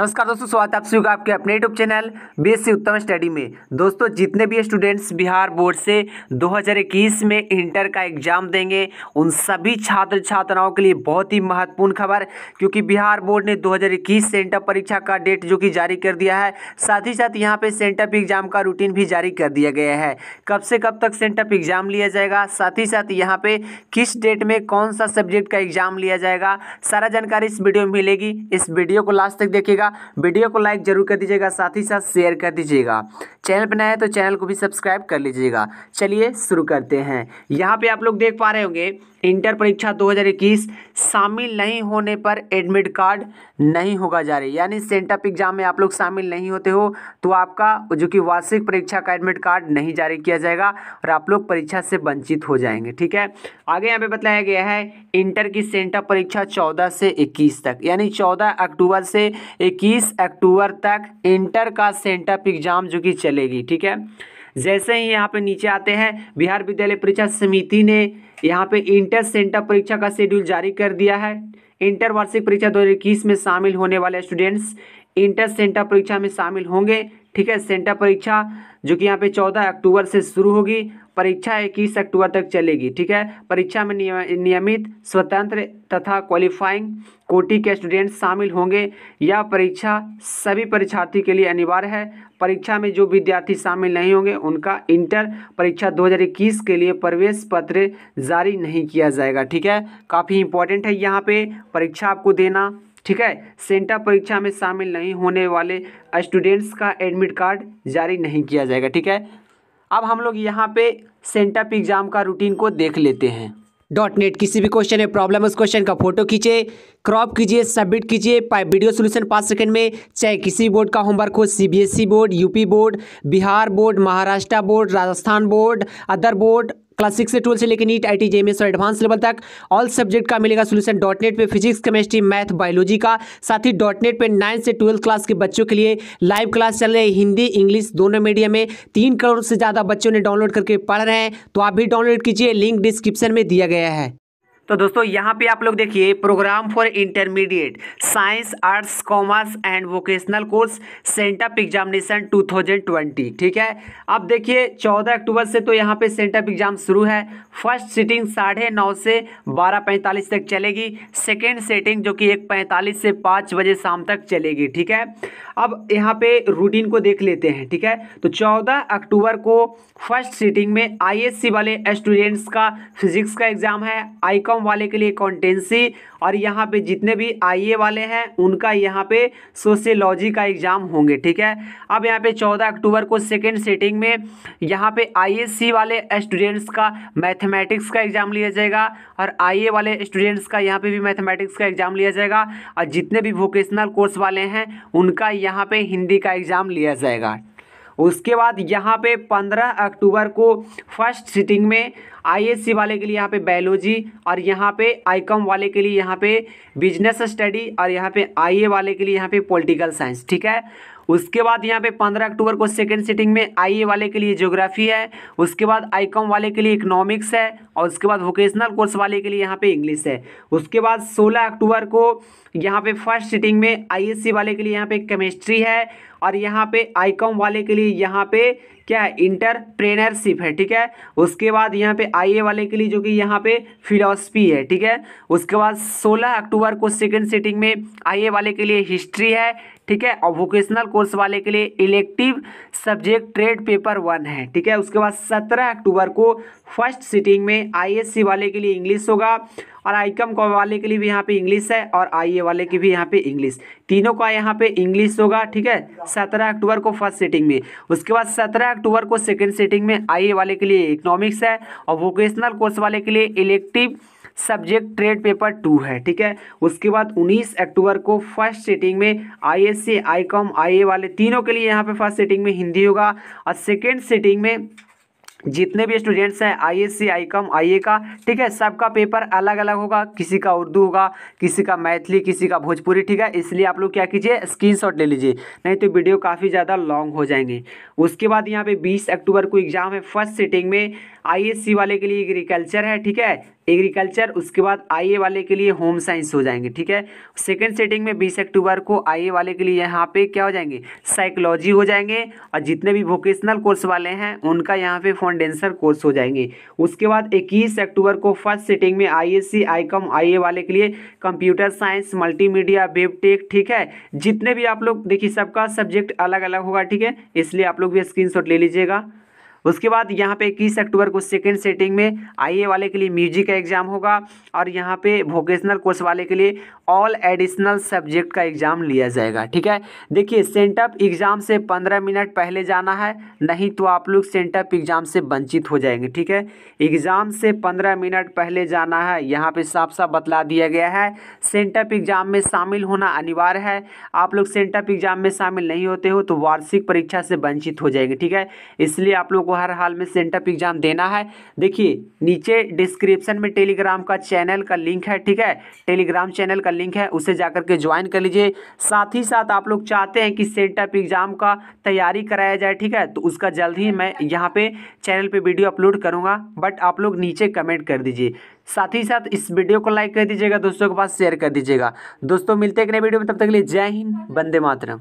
नमस्कार दोस्तों स्वागत आप सभी का आपके अपने YouTube channel BSc Uttam study में दोस्तों जितने भी स्टूडेंट्स बिहार बोर्ड से 2021 में इंटर का एग्जाम देंगे उन सभी छात्र छात्राओं के लिए बहुत ही महत्वपूर्ण खबर क्योंकि बिहार बोर्ड ने 2021 सेंटअप परीक्षा का डेट जो कि जारी कर दिया है साथ ही साथ यहाँ पर सेंटअप एग्जाम का रूटीन भी जारी कर दिया गया है कब से कब तक सेंटअप एग्जाम लिया जाएगा साथ ही साथ यहाँ पर किस डेट में कौन सा सब्जेक्ट का एग्जाम लिया जाएगा सारा जानकारी इस वीडियो में मिलेगी इस वीडियो को लास्ट तक देखिएगा दीजिएगा वीडियो को लाइक जरूर कर दीजिएगा साथ ही साथ शेयर कर दीजिएगा चैनल पर नया है तो चैनल को भी सब्सक्राइब कर लीजिएगा चलिए शुरू करते हैं यहाँ पे आप लोग देख पा रहे होंगे इंटर परीक्षा 2021 शामिल नहीं होने पर एडमिट कार्ड नहीं होगा जारी यानी सेंटअप एग्जाम में आप लोग शामिल नहीं होते हो तो आपका जो कि वार्षिक परीक्षा का एडमिट कार्ड नहीं जारी किया जाएगा और आप लोग परीक्षा से वंचित हो जाएंगे ठीक है आगे यहाँ पे बताया गया है इंटर की सेंटअप परीक्षा चौदह से इक्कीस तक यानी चौदह अक्टूबर से इक्कीस अक्टूबर तक इंटर का सेंटअप एग्जाम जो कि चलेगी ठीक है जैसे ही यहाँ पे नीचे आते हैं बिहार विद्यालय परीक्षा समिति ने यहाँ पे इंटर सेंटर परीक्षा का शेड्यूल जारी कर दिया है इंटर वार्षिक परीक्षा दो में शामिल होने वाले स्टूडेंट्स इंटर सेंटर परीक्षा में शामिल होंगे ठीक है सेंटर परीक्षा जो कि यहाँ पे 14 अक्टूबर से शुरू होगी परीक्षा इक्कीस अक्टूबर तक चलेगी ठीक है परीक्षा में नियमित स्वतंत्र तथा क्वालिफाइंग कोटि के स्टूडेंट शामिल होंगे यह परीक्षा सभी परीक्षार्थी के लिए अनिवार्य है परीक्षा में जो विद्यार्थी शामिल नहीं होंगे उनका इंटर परीक्षा 2021 के लिए प्रवेश पत्र जारी नहीं किया जाएगा ठीक है काफ़ी इंपॉर्टेंट है यहाँ पे परीक्षा आपको देना ठीक है सेंटर परीक्षा में शामिल नहीं होने वाले स्टूडेंट्स का एडमिट कार्ड जारी नहीं किया जाएगा ठीक है अब हम लोग यहाँ पे सेंटअप एग्ज़ाम का रूटीन को देख लेते हैं डॉट नेट किसी भी क्वेश्चन में प्रॉब्लम उस क्वेश्चन का फोटो खींचे क्रॉप कीजिए सबमिट कीजिए वीडियो सोल्यूशन पाँच सेकंड में चाहे किसी बोर्ड का होमवर्क हो CBSE board UP board Bihar board Maharashtra board Rajasthan board other board class six से ट्वेल्थ से लेकर नीट आई टी जेएमएस और एडवांस लेवल तक ऑल सब्जेक्ट का मिलेगा सोल्यूशन डॉट नेट पर फिजिक्स केमिस्ट्री मैथ बायोलॉजी का साथ ही डॉट नेट पर नाइन्थ से ट्वेल्थ क्लास के बच्चों के लिए लाइव क्लास चल रही है हिंदी इंग्लिश दोनों मीडियम में तीन करोड़ से ज़्यादा बच्चों ने डाउनलोड करके पढ़ रहे हैं तो आप भी डाउनलोड कीजिए लिंक डिस्क्रिप्शन में दिया गया है तो दोस्तों यहाँ पे आप लोग देखिए program for intermediate science arts commerce and vocational course sent up examination 2020 ठीक है अब देखिए 14 अक्टूबर से तो यहाँ पे सेंटअप एग्जाम शुरू है फर्स्ट सीटिंग साढ़े नौ से बारह पैंतालीस तक चलेगी सेकेंड सेटिंग जो कि एक पैंतालीस से पाँच बजे शाम तक चलेगी ठीक है अब यहाँ पे रूटीन को देख लेते हैं ठीक है तो चौदह अक्टूबर को फर्स्ट सीटिंग में आई वाले स्टूडेंट्स का फिजिक्स का एग्जाम है आईकॉम कॉम वाले के लिए अकाउंटेंसी और यहाँ पे जितने भी आईए वाले हैं उनका यहाँ पे सोशियोलॉजी का एग्ज़ाम होंगे ठीक है अब यहाँ पे 14 अक्टूबर को सेकेंड सेटिंग में यहाँ पे आईएससी वाले स्टूडेंट्स का मैथमेटिक्स का एग्ज़ाम लिया जाएगा और आईए वाले स्टूडेंट्स का यहाँ पे भी मैथमेटिक्स का एग्ज़ाम लिया जाएगा और जितने भी वोकेशनल कोर्स वाले हैं उनका यहाँ पर हिंदी का एग्ज़ाम लिया जाएगा उसके बाद यहाँ पे 15 अक्टूबर को फर्स्ट सिटिंग में आईएससी वाले के लिए यहाँ पे बायोलॉजी और यहाँ पे आईकॉम वाले के लिए यहाँ पे बिजनेस स्टडी और यहाँ पे आईए वाले के लिए यहाँ पे पॉलिटिकल साइंस ठीक है उसके बाद यहाँ पे 15 अक्टूबर को सेकेंड सिटिंग में आईए वाले के लिए ज्योग्राफी है उसके बाद आईकॉम वाले के लिए इकोनॉमिक्स है और उसके बाद वोकेशनल कोर्स वाले के लिए यहाँ पे इंग्लिश है उसके बाद 16 अक्टूबर को यहाँ पे फर्स्ट सिटिंग में आईएससी वाले के लिए यहाँ पे केमिस्ट्री है और यहाँ पे आईकॉम वाले के लिए यहाँ पे क्या है इंटरप्रेनरशिप है ठीक है उसके बाद यहाँ पे आईए वाले के लिए जो कि यहाँ पे फिलोसफी है ठीक है उसके बाद 16 अक्टूबर को सेकंड सेटिंग में आईए वाले के लिए हिस्ट्री है ठीक है और वोकेशनल कोर्स वाले के लिए elective subject trade paper one है ठीक है उसके बाद सत्रह अक्टूबर को फर्स्ट सीटिंग में आईएससी वाले के लिए इंग्लिश होगा और आईकम वाले के लिए भी यहाँ पे इंग्लिश है और आईए वाले की भी यहाँ पे इंग्लिश तीनों का यहाँ पे इंग्लिश होगा ठीक है सत्रह अक्टूबर को फर्स्ट सीटिंग में उसके बाद सत्रह अक्टूबर को सेकेंड सीटिंग में आईए वाले के लिए इकोनॉमिक्स है और वोकेशनल कोर्स वाले के लिए elective subject trade paper two है ठीक है उसके बाद 19 अक्टूबर को फर्स्ट सेटिंग में I S C I com आई ए वाले तीनों के लिए यहाँ पे फर्स्ट सेटिंग में हिंदी होगा और सेकेंड सेटिंग में जितने भी स्टूडेंट्स हैं आई एस सी आई कम आई ए का ठीक है सबका पेपर अलग अलग होगा किसी का उर्दू होगा किसी का मैथिली किसी का भोजपुरी ठीक है इसलिए आप लोग क्या कीजिए स्क्रीन शॉट ले लीजिए नहीं तो वीडियो काफ़ी ज़्यादा लॉन्ग हो जाएंगे उसके बाद यहाँ पे 20 अक्टूबर को एग्ज़ाम है फर्स्ट सिटिंग में आई वाले के लिए एग्रीकल्चर है ठीक है एग्रीकल्चर उसके बाद आई वाले के लिए होम साइंस हो जाएंगे ठीक है सेकेंड सेटिंग में बीस अक्टूबर को आई वाले के लिए यहाँ पे क्या हो जाएंगे साइकोलॉजी हो जाएंगे और जितने भी वोकेशनल कोर्स वाले हैं उनका यहाँ पे फाउंडेंसर कोर्स हो जाएंगे उसके बाद इक्कीस अक्टूबर को फर्स्ट सेटिंग में आई एस सी आई आई ए वाले के लिए computer science multimedia web tech ठीक है जितने भी आप लोग देखिए सबका सब्जेक्ट अलग अलग होगा ठीक है इसलिए आप लोग भी स्क्रीन ले लीजिएगा उसके बाद यहाँ पे इक्कीस अक्टूबर को सेकेंड सेटिंग में आई वाले के लिए म्यूजिक का एग्जाम होगा और यहाँ पे वोकेशनल कोर्स वाले के लिए ऑल एडिशनल सब्जेक्ट का एग्ज़ाम लिया जाएगा ठीक है देखिए सेंटअप एग्ज़ाम से पंद्रह मिनट पहले जाना है नहीं तो आप लोग सेंटअप एग्ज़ाम से वंचित हो जाएंगे ठीक है एग्ज़ाम से पंद्रह मिनट पहले जाना है यहाँ पे साफ साफ बतला दिया गया है सेंटअप एग्ज़ाम में शामिल होना अनिवार्य है आप लोग सेंटअप एग्ज़ाम में शामिल नहीं होते हो तो वार्षिक परीक्षा से वंचित हो जाएंगे ठीक है इसलिए आप लोग को हर हाल में सेंटअप एग्ज़ाम देना है देखिए नीचे डिस्क्रिप्सन में टेलीग्राम का चैनल का लिंक है ठीक है टेलीग्राम चैनल का लिंक है उसे जाकर के ज्वाइन कर लीजिए साथ ही साथ आप लोग चाहते हैं कि सेंटअप एग्ज़ाम का तैयारी कराया जाए ठीक है तो उसका जल्द ही मैं यहाँ पे चैनल पे वीडियो अपलोड करूँगा बट आप लोग नीचे कमेंट कर दीजिए साथ ही साथ इस वीडियो को लाइक कर दीजिएगा दोस्तों के पास शेयर कर दीजिएगा दोस्तों मिलते हैं नए वीडियो में तब तक के लिए जय हिंद बंदे मातरम